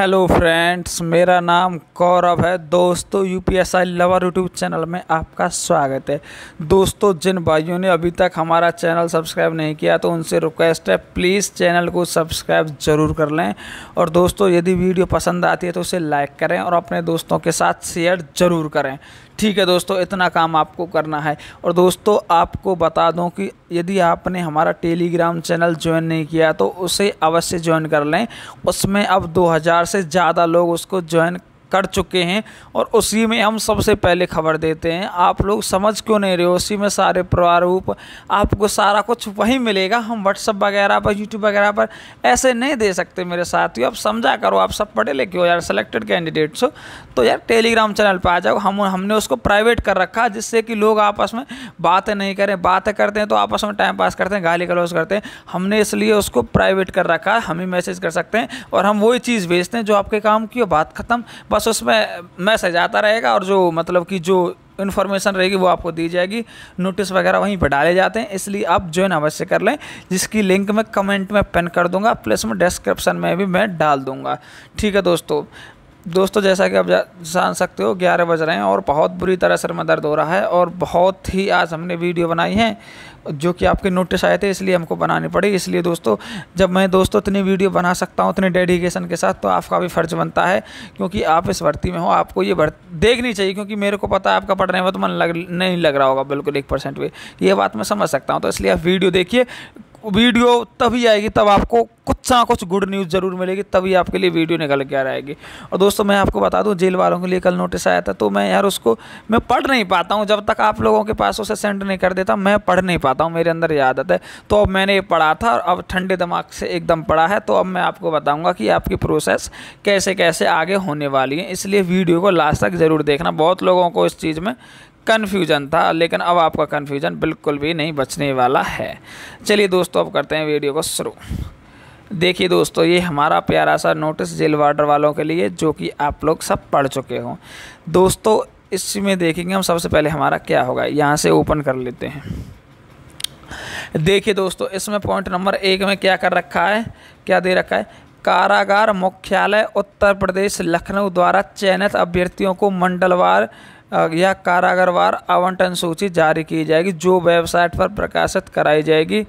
hello friends मेरा नाम कौरव है दोस्तों U P S I lover YouTube channel में आपका स्वागत है दोस्तों जिन भाइयों ने अभी तक हमारा चैनल सब्सक्राइब नहीं किया तो उनसे रिक्वेस्ट है प्लीज़ चैनल को सब्सक्राइब ज़रूर कर लें और दोस्तों यदि वीडियो पसंद आती है तो उसे लाइक करें और अपने दोस्तों के साथ शेयर ज़रूर करें ठीक है दोस्तों इतना काम आपको करना है और दोस्तों आपको बता दूं कि यदि आपने हमारा टेलीग्राम चैनल ज्वाइन नहीं किया तो उसे अवश्य ज्वाइन कर लें उसमें अब 2000 से ज़्यादा लोग उसको ज्वाइन कर चुके हैं और उसी में हम सबसे पहले खबर देते हैं आप लोग समझ क्यों नहीं रहे हो उसी में सारे प्रारूप आपको सारा कुछ वहीं मिलेगा हम व्हाट्सअप वगैरह पर यूट्यूब वगैरह पर ऐसे नहीं दे सकते मेरे साथियों आप समझा करो आप सब पढ़े लिखे हो यार सेलेक्टेड कैंडिडेट्स हो तो यार टेलीग्राम चैनल पर आ जाओ हम हमने उसको प्राइवेट कर रखा जिससे कि लोग आपस में बातें नहीं करें बातें करते हैं तो आपस में टाइम पास करते हैं गाली गलौज करते हैं हमने इसलिए उसको प्राइवेट कर रखा है हम ही मैसेज कर सकते हैं और हम वही चीज़ भेजते हैं जो आपके काम की हो बात खत्म बस बस उसमें मैसेज आता रहेगा और जो मतलब कि जो इन्फॉर्मेशन रहेगी वो आपको दी जाएगी नोटिस वगैरह वहीं पर डाले जाते हैं इसलिए आप ज्वाइन अवश्य कर लें जिसकी लिंक मैं कमेंट में पेन कर दूंगा प्लस में डिस्क्रिप्शन में भी मैं डाल दूंगा ठीक है दोस्तों दोस्तों जैसा कि आप जान सकते हो ग्यारह बज रहे हैं और बहुत बुरी तरह सर में दर्द हो रहा है और बहुत ही आज हमने वीडियो बनाई है जो कि आपके नोटिस आए थे इसलिए हमको बनाने पड़े इसलिए दोस्तों जब मैं दोस्तों इतनी वीडियो बना सकता हूँ इतने डेडिकेशन के साथ तो आपका भी फ़र्ज बनता है क्योंकि आप इस भर्ती में हो आपको ये भर्ती देखनी चाहिए क्योंकि मेरे को पता है आपका पढ़ने में तो मन लग नहीं लग रहा होगा बिल्कुल एक परसेंट भी ये बात मैं समझ सकता हूँ तो इसलिए आप वीडियो देखिए वीडियो तभी आएगी तब आपको कुछ ना कुछ गुड न्यूज़ ज़रूर मिलेगी तभी आपके लिए वीडियो निकल के आ जाएगी और दोस्तों मैं आपको बता दूं जेल वालों के लिए कल नोटिस आया था तो मैं यार उसको मैं पढ़ नहीं पाता हूँ जब तक आप लोगों के पास उसे सेंड नहीं कर देता मैं पढ़ नहीं पाता हूँ मेरे अंदर ये आदत है तो अब मैंने ये पढ़ा था और अब ठंडे दिमाग से एकदम पढ़ा है तो अब मैं आपको बताऊँगा कि आपकी प्रोसेस कैसे कैसे आगे होने वाली है इसलिए वीडियो को लास्ट तक ज़रूर देखना बहुत लोगों को इस चीज़ में कन्फ्यूजन था लेकिन अब आपका कन्फ्यूजन बिल्कुल भी नहीं बचने वाला है चलिए दोस्तों अब करते हैं वीडियो को शुरू देखिए दोस्तों ये हमारा प्यारा सा नोटिस जेल वार्डर वालों के लिए जो कि आप लोग सब पढ़ चुके हों दोस्तों इसमें देखेंगे हम सबसे पहले हमारा क्या होगा यहाँ से ओपन कर लेते हैं देखिए दोस्तों इसमें पॉइंट नंबर एक में क्या कर रखा है क्या दे रखा है कारागार मुख्यालय उत्तर प्रदेश लखनऊ द्वारा चयनित अभ्यर्थियों को मंडलवार या कारागारवार आवंटन सूची जारी की जाएगी जो वेबसाइट पर प्रकाशित कराई जाएगी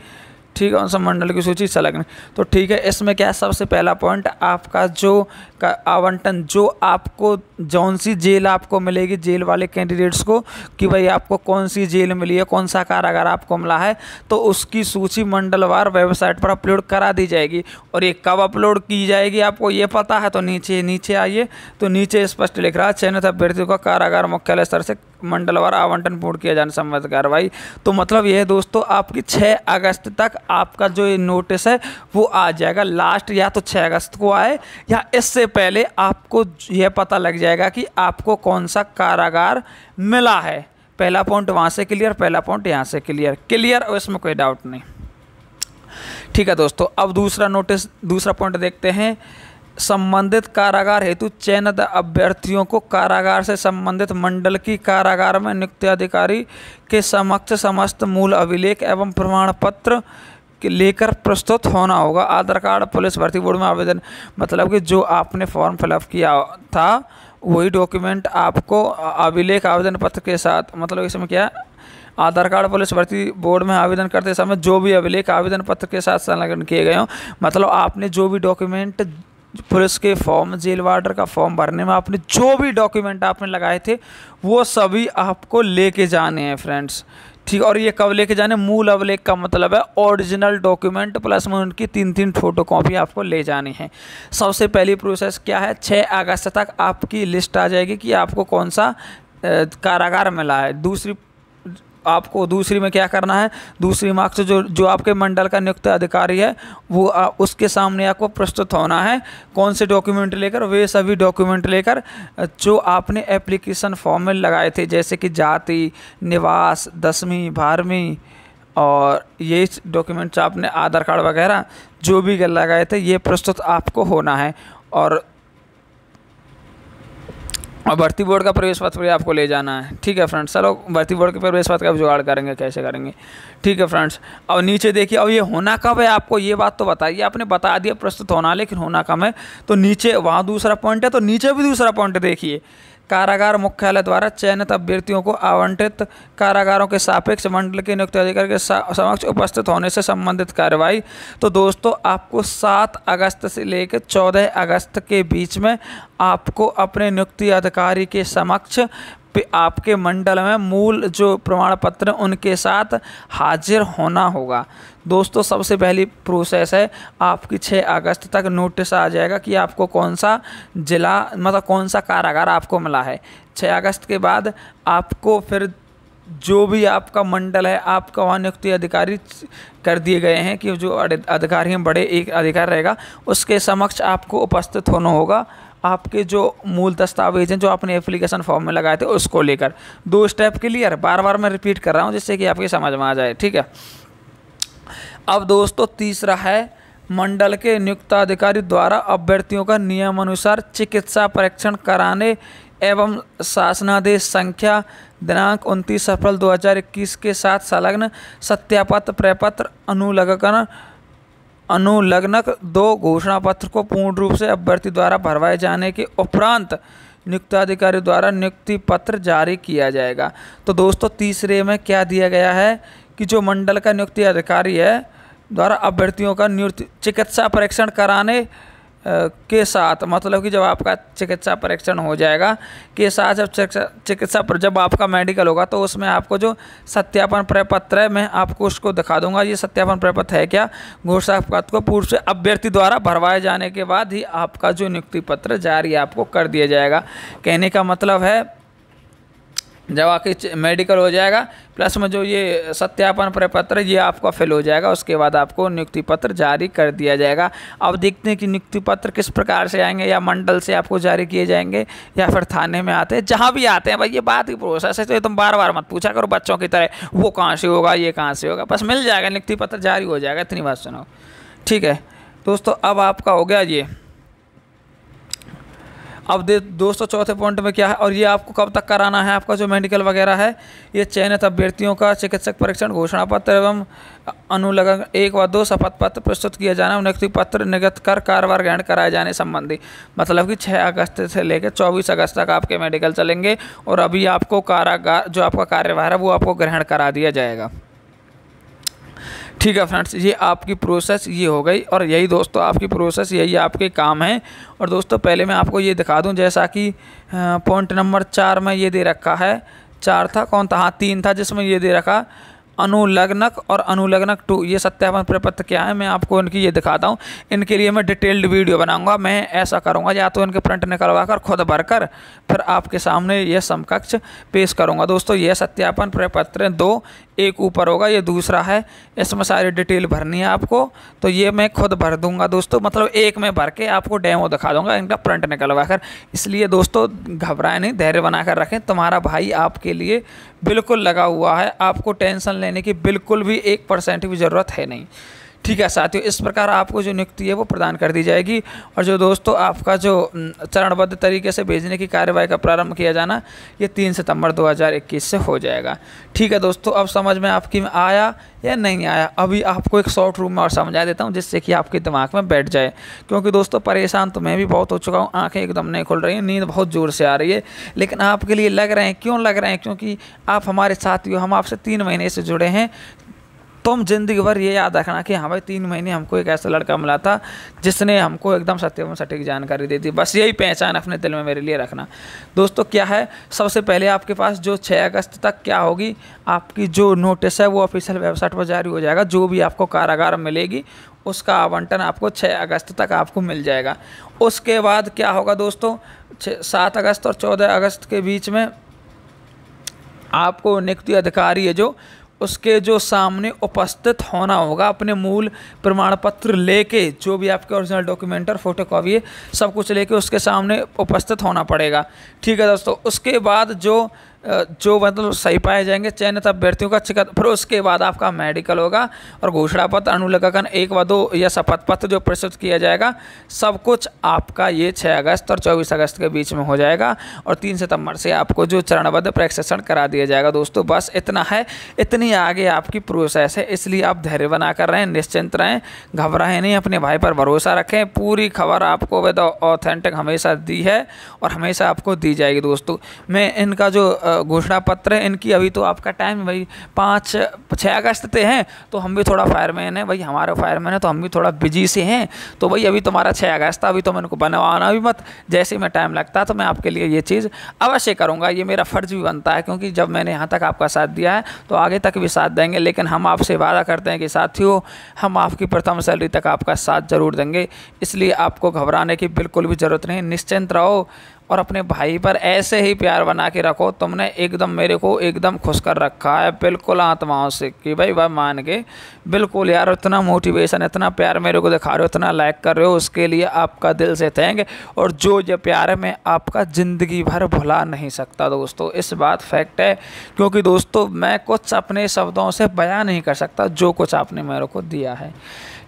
ठीक है उन सब मंडल की सूची संलग्न तो ठीक है इसमें क्या है सबसे पहला पॉइंट आपका जो का आवंटन जो आपको जौन सी जेल आपको मिलेगी जेल वाले कैंडिडेट्स को कि भाई आपको कौन सी जेल मिली है कौन सा कारागार आपको मिला है तो उसकी सूची मंडलवार वेबसाइट पर अपलोड करा दी जाएगी और ये कब अपलोड की जाएगी आपको ये पता है तो नीचे नीचे आइए तो नीचे स्पष्ट लिख रहा है चयनित अभ्यर्थियों का कारागार मुख्यालय स्तर से मंडलवार आवंटन पूर्ण किया जाने संबंध कार्रवाई तो मतलब यह है दोस्तों आपकी 6 अगस्त तक आपका जो नोटिस है वो आ जाएगा लास्ट या तो 6 अगस्त को आए या इससे पहले आपको यह पता लग जाएगा कि आपको कौन सा कारागार मिला है पहला पॉइंट वहाँ से क्लियर पहला पॉइंट यहाँ से क्लियर क्लियर और इसमें कोई डाउट नहीं ठीक है दोस्तों अब दूसरा नोटिस दूसरा पॉइंट देखते हैं संबंधित कारागार हेतु चयनित अभ्यर्थियों को कारागार से संबंधित मंडल की कारागार में नियुक्ति अधिकारी के समक्ष समस्त मूल अभिलेख एवं प्रमाण पत्र लेकर प्रस्तुत होना होगा आधार कार्ड पुलिस भर्ती बोर्ड में आवेदन मतलब कि जो आपने फॉर्म फिलअप किया था वही डॉक्यूमेंट आपको अभिलेख आवेदन पत्र के साथ मतलब इसमें क्या है आधार कार्ड पुलिस भर्ती बोर्ड में आवेदन करते समय जो भी अभिलेख आवेदन पत्र के साथ संलग्न किए गए हों मतलब आपने जो भी डॉक्यूमेंट पुलिस के फॉर्म जेल वार्डर का फॉर्म भरने में आपने जो भी डॉक्यूमेंट आपने लगाए थे वो सभी आपको लेके जाने हैं फ्रेंड्स ठीक और ये कब लेके जाने मूल अवलेख का मतलब है ओरिजिनल डॉक्यूमेंट प्लस में उनकी तीन तीन फोटो कॉपी आपको ले जानी है सबसे पहली प्रोसेस क्या है 6 अगस्त तक आपकी लिस्ट आ जाएगी कि आपको कौन सा कारागार मिला है दूसरी आपको दूसरी में क्या करना है दूसरी मार्क्स जो जो आपके मंडल का नियुक्त अधिकारी है वो आ, उसके सामने आपको प्रस्तुत होना है कौन से डॉक्यूमेंट लेकर वे सभी डॉक्यूमेंट लेकर जो आपने एप्लीकेशन फॉर्म में लगाए थे जैसे कि जाति निवास दसवीं बारहवीं और ये डॉक्यूमेंट्स आपने आधार कार्ड वगैरह जो भी लगाए थे ये प्रस्तुत आपको होना है और और भर्ती बोर्ड का प्रवेश पत्र भी आपको ले जाना है ठीक है फ्रेंड्स चलो भर्ती बोर्ड के प्रवेश पत्र का जुगाड़ करेंगे कैसे करेंगे ठीक है फ्रेंड्स और नीचे देखिए अब ये होना कब है आपको ये बात तो बताइए आपने बता दिया प्रस्तुत होना लेकिन होना कम है तो नीचे वहाँ दूसरा पॉइंट है तो नीचे भी दूसरा पॉइंट देखिए कारागार मुख्यालय द्वारा चयनित अभ्यर्थियों को आवंटित कारागारों के सापेक्ष मंडल के नियुक्त अधिकारी के समक्ष उपस्थित होने से संबंधित कार्रवाई तो दोस्तों आपको सात अगस्त से लेकर चौदह अगस्त के बीच में आपको अपने नियुक्ति अधिकारी के समक्ष आपके मंडल में मूल जो प्रमाण पत्र उनके साथ हाजिर होना होगा दोस्तों सबसे पहली प्रोसेस है आपकी 6 अगस्त तक नोटिस आ जाएगा कि आपको कौन सा जिला मतलब कौन सा कारागार आपको मिला है 6 अगस्त के बाद आपको फिर जो भी आपका मंडल है आपका वहाँ नियुक्ति अधिकारी कर दिए गए हैं कि जो अधिकारी हैं बड़े एक अधिकार रहेगा उसके समक्ष आपको उपस्थित होना होगा आपके जो मूल दस्तावेज हैं जो आपने एप्लीकेशन फॉर्म में लगाए थे उसको लेकर दो स्टेप क्लियर बार बार मैं रिपीट कर रहा हूँ जिससे कि आपके समझ में आ जाए ठीक है अब दोस्तों तीसरा है मंडल के नियुक्ताधिकारी द्वारा अभ्यर्थियों का नियमानुसार चिकित्सा परीक्षण कराने एवं शासनादेश संख्या दिनांक उनतीस अप्रैल 2021 के साथ संलग्न सत्यापत्र प्रपत्र अनुलगन अनुलग्नक दो घोषणा पत्र को पूर्ण रूप से अभ्यर्थी द्वारा भरवाए जाने के उपरांत नियुक्ताधिकारी द्वारा नियुक्ति पत्र जारी किया जाएगा तो दोस्तों तीसरे में क्या दिया गया है कि जो मंडल का नियुक्ति अधिकारी है द्वारा अभ्यर्थियों का नियुक्ति चिकित्सा परीक्षण कराने के साथ मतलब कि जब आपका चिकित्सा परीक्षण हो जाएगा के साथ जब चिकित्सा पर जब आपका मेडिकल होगा तो उसमें आपको जो सत्यापन प्रपत्र है मैं आपको उसको दिखा दूंगा ये सत्यापन प्रपत्र है क्या घोषणापत को पूर्व से अभ्यर्थी द्वारा भरवाए जाने के बाद ही आपका जो नियुक्ति पत्र जारी आपको कर दिया जाएगा कहने का मतलब है जब आखिर मेडिकल हो जाएगा प्लस में जो ये सत्यापन प्रपत्र ये आपका फेल हो जाएगा उसके बाद आपको नियुक्ति पत्र जारी कर दिया जाएगा अब देखते हैं कि नियुक्ति पत्र किस प्रकार से आएंगे या मंडल से आपको जारी किए जाएंगे या फिर थाने में आते हैं जहाँ भी आते हैं भाई ये बात ही प्रोसेस है तो तुम बार बार मत पूछा करो बच्चों की तरह वो कहाँ से होगा ये कहाँ से होगा बस मिल जाएगा नियुक्ति पत्र जारी हो जाएगा इतनी बात सुनो ठीक है दोस्तों अब आपका हो गया ये अब दे दो सौ चौथे पॉइंट में क्या है और ये आपको कब तक कराना है आपका जो मेडिकल वगैरह है ये चयनित अभ्यर्थियों का चिकित्सक परीक्षण घोषणा पत्र एवं अनुलगन एक व दो शपथ पत्र प्रस्तुत किया जाना और नियुक्ति पत्र निगत कर कारोबार ग्रहण कराए जाने संबंधी मतलब कि 6 अगस्त से लेकर 24 अगस्त तक आपके मेडिकल चलेंगे और अभी आपको कारागार जो आपका कार्यभार है वो आपको ग्रहण करा दिया जाएगा ठीक है फ्रेंड्स ये आपकी प्रोसेस ये हो गई और यही दोस्तों आपकी प्रोसेस यही आपके काम है और दोस्तों पहले मैं आपको ये दिखा दूँ जैसा कि पॉइंट नंबर चार में ये दे रखा है चार था कौन था हाँ तीन था जिसमें ये दे रखा अनुलग्नक और अनुलग्नक टू ये सत्यापन प्रपत्र क्या है मैं आपको इनकी ये दिखाता हूँ इनके लिए मैं डिटेल्ड वीडियो बनाऊंगा मैं ऐसा करूँगा या तो इनके प्रिंट निकलवा कर खुद भर कर फिर आपके सामने यह समकक्ष पेश करूँगा दोस्तों यह सत्यापन प्रपत्र दो एक ऊपर होगा ये दूसरा है इसमें सारी डिटेल भरनी है आपको तो ये मैं खुद भर दूंगा दोस्तों मतलब एक में भर के आपको डेमो दिखा दूंगा इनका प्रिंट निकलवा कर इसलिए दोस्तों घबराए नहीं धैर्य बनाकर रखें तुम्हारा भाई आपके लिए बिल्कुल लगा हुआ है आपको टेंशन लेने की बिल्कुल भी एक परसेंट भी ज़रूरत है नहीं ठीक है साथियों इस प्रकार आपको जो नियुक्ति है वो प्रदान कर दी जाएगी और जो दोस्तों आपका जो चरणबद्ध तरीके से भेजने की कार्यवाही का प्रारंभ किया जाना ये तीन सितंबर 2021 से हो जाएगा ठीक है दोस्तों अब समझ में आपकी आया या नहीं आया अभी आपको एक शॉर्ट रूम में और समझा देता हूँ जिससे कि आपके दिमाग में बैठ जाए क्योंकि दोस्तों परेशान तो मैं भी बहुत हो चुका हूँ आँखें एकदम नहीं खुल रही हैं नींद बहुत ज़ोर से आ रही है लेकिन आपके लिए लग रहे हैं क्यों लग रहे हैं क्योंकि आप हमारे साथियों हम आपसे तीन महीने से जुड़े हैं तुम जिंदगी भर ये याद रखना कि हाँ भाई तीन महीने हमको एक ऐसा लड़का मिला था जिसने हमको एकदम सत्यम सटीक जानकारी दी थी बस यही पहचान अपने दिल में मेरे लिए रखना दोस्तों क्या है सबसे पहले आपके पास जो छः अगस्त तक क्या होगी आपकी जो नोटिस है वो ऑफिशियल वेबसाइट पर जारी हो जाएगा जो भी आपको कारागार मिलेगी उसका आवंटन आपको 6 अगस्त तक आपको मिल जाएगा उसके बाद क्या होगा दोस्तों सात अगस्त और चौदह अगस्त के बीच में आपको नियुक्ति अधिकारी है जो उसके जो सामने उपस्थित होना होगा अपने मूल प्रमाण पत्र लेके जो भी आपके ओरिजिनल डॉक्यूमेंट और फोटो कॉपी सब कुछ लेके उसके सामने उपस्थित होना पड़ेगा ठीक है दोस्तों उसके बाद जो जो मतलब सही पाए जाएंगे चयनित अभ्यर्थियों का चिकन फिर उसके बाद आपका मेडिकल होगा और घोषणा पत्र अनुलेखन एक व दो या शपथ पत्र जो प्रस्तुत किया जाएगा सब कुछ आपका ये 6 अगस्त और 24 अगस्त के बीच में हो जाएगा और 3 सितंबर से आपको जो चरणबद्ध प्रशिक्षण करा दिया जाएगा दोस्तों बस इतना है इतनी आगे आपकी प्रोसेस है इसलिए आप धैर्य बना कर रहें निश्चिंत रहें घबराएं नहीं अपने भाई पर भरोसा रखें पूरी खबर आपको विद ऑथेंटिक हमेशा दी है और हमेशा आपको दी जाएगी दोस्तों मैं इनका जो घोषणा पत्र है इनकी अभी तो आपका टाइम भाई पाँच छः अगस्त से हैं तो हम भी थोड़ा फायरमैन है भाई हमारे फायरमैन है तो हम भी थोड़ा बिजी से हैं तो भाई अभी तुम्हारा छः अगस्त अभी तो मैं इनको बनवाना भी मत जैसे मैं टाइम लगता तो मैं आपके लिए ये चीज़ अवश्य करूँगा ये मेरा फ़र्ज़ भी बनता है क्योंकि जब मैंने यहाँ तक आपका साथ दिया है तो आगे तक भी साथ देंगे लेकिन हम आपसे वादा करते हैं कि साथियों हम आपकी प्रथम सैलरी तक आपका साथ ज़रूर देंगे इसलिए आपको घबराने की बिल्कुल भी ज़रूरत नहीं निश्चिंत रहो और अपने भाई पर ऐसे ही प्यार बना के रखो तुमने एकदम मेरे को एकदम खुश कर रखा है बिल्कुल आत्माओं से कि भाई वह मान के बिल्कुल यार इतना मोटिवेशन इतना प्यार मेरे को दिखा रहे हो इतना लाइक कर रहे हो उसके लिए आपका दिल से थैंक और जो ये प्यार है मैं आपका ज़िंदगी भर भुला नहीं सकता दोस्तों इस बात फैक्ट है क्योंकि दोस्तों मैं कुछ अपने शब्दों से बयां नहीं कर सकता जो कुछ आपने मेरे को दिया है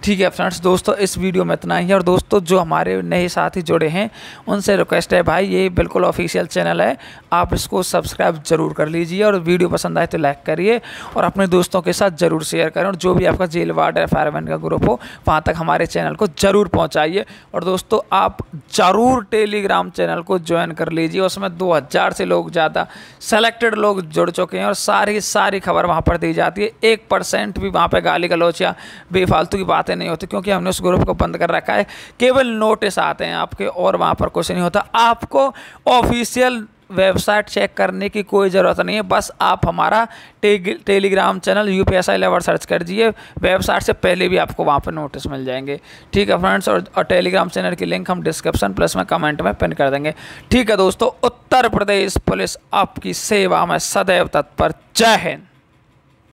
ठीक है फ्रेंड्स दोस्तों इस वीडियो में इतना ही है और दोस्तों जो हमारे नए साथी जुड़े हैं उनसे रिक्वेस्ट है भाई ये बिल्कुल ऑफिशियल चैनल है आप इसको सब्सक्राइब ज़रूर कर लीजिए और वीडियो पसंद आए तो लाइक करिए और अपने दोस्तों के साथ ज़रूर शेयर करें और जो भी आपका जेल वार्ड या फायरमैन का ग्रुप हो वहाँ तक हमारे चैनल को ज़रूर पहुँचाइए और दोस्तों आप ज़रूर टेलीग्राम चैनल को ज्वाइन कर लीजिए उसमें दो से लोग ज़्यादा सेलेक्टेड लोग जुड़ चुके हैं और सारी सारी खबर वहाँ पर दी जाती है एक परसेंट भी वहाँ पर गाली गलोच या बेफालतू की बातें बातें नहीं होती क्योंकि हमने उस ग्रुप को बंद कर रखा है केवल नोटिस आते हैं आपके और वहाँ पर कुछ नहीं होता आपको ऑफिशियल वेबसाइट चेक करने की कोई ज़रूरत नहीं है बस आप हमारा टे, Telegram channel U P S I lover search कर दीजिए वेबसाइट से पहले भी आपको वहाँ पर नोटिस मिल जाएंगे ठीक है फ्रेंड्स और, और टेलीग्राम चैनल की लिंक हम डिस्क्रिप्शन प्लस में कमेंट में पिन कर देंगे ठीक है दोस्तों उत्तर प्रदेश पुलिस आपकी सेवा में सदैव तत्पर जय हिंद